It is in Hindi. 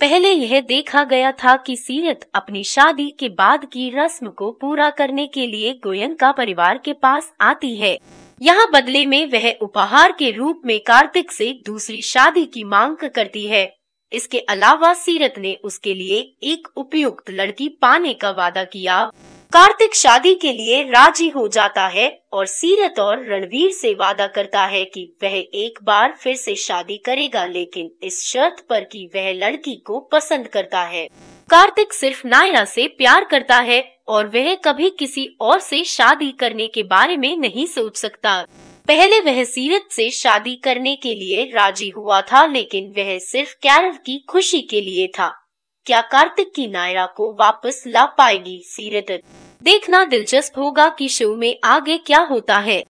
पहले यह देखा गया था कि सीरत अपनी शादी के बाद की रस्म को पूरा करने के लिए गोयन का परिवार के पास आती है यहाँ बदले में वह उपहार के रूप में कार्तिक से दूसरी शादी की मांग करती है इसके अलावा सीरत ने उसके लिए एक उपयुक्त लड़की पाने का वादा किया कार्तिक शादी के लिए राजी हो जाता है और सीरत और रणवीर से वादा करता है कि वह एक बार फिर से शादी करेगा लेकिन इस शर्त पर कि वह लड़की को पसंद करता है कार्तिक सिर्फ नायरा से प्यार करता है और वह कभी किसी और से शादी करने के बारे में नहीं सोच सकता पहले वह सीरत से शादी करने के लिए राजी हुआ था लेकिन वह सिर्फ कैरव की खुशी के लिए था क्या कार्तिक की नायरा को वापस ला पाएगी सीरत देखना दिलचस्प होगा कि शो में आगे क्या होता है